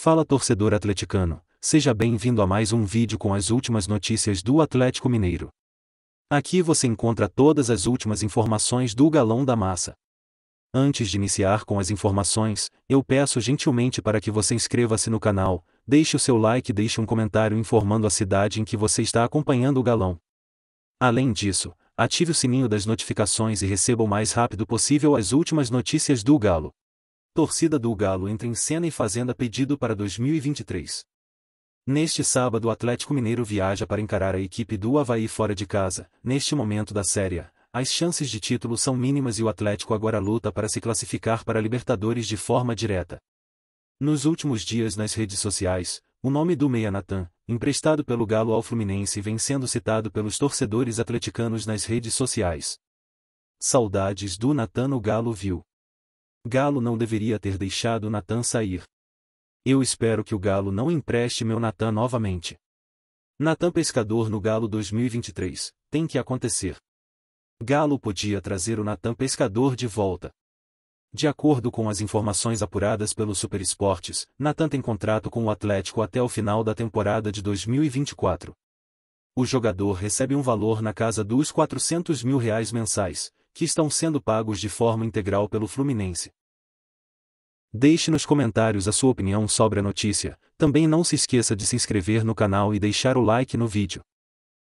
Fala torcedor atleticano, seja bem-vindo a mais um vídeo com as últimas notícias do Atlético Mineiro. Aqui você encontra todas as últimas informações do Galão da Massa. Antes de iniciar com as informações, eu peço gentilmente para que você inscreva-se no canal, deixe o seu like e deixe um comentário informando a cidade em que você está acompanhando o galão. Além disso, ative o sininho das notificações e receba o mais rápido possível as últimas notícias do Galo torcida do Galo entra em cena e fazenda pedido para 2023. Neste sábado o Atlético Mineiro viaja para encarar a equipe do Havaí fora de casa, neste momento da série as chances de título são mínimas e o Atlético agora luta para se classificar para a Libertadores de forma direta. Nos últimos dias nas redes sociais, o nome do Meia Natan, emprestado pelo Galo ao Fluminense vem sendo citado pelos torcedores atleticanos nas redes sociais. Saudades do Natan o Galo viu. Galo não deveria ter deixado Natan sair. Eu espero que o Galo não empreste meu Natan novamente. Natan Pescador no Galo 2023, tem que acontecer. Galo podia trazer o Natan Pescador de volta. De acordo com as informações apuradas pelo Super Esportes, Natan tem contrato com o Atlético até o final da temporada de 2024. O jogador recebe um valor na casa dos 400 mil reais mensais, que estão sendo pagos de forma integral pelo Fluminense. Deixe nos comentários a sua opinião sobre a notícia, também não se esqueça de se inscrever no canal e deixar o like no vídeo.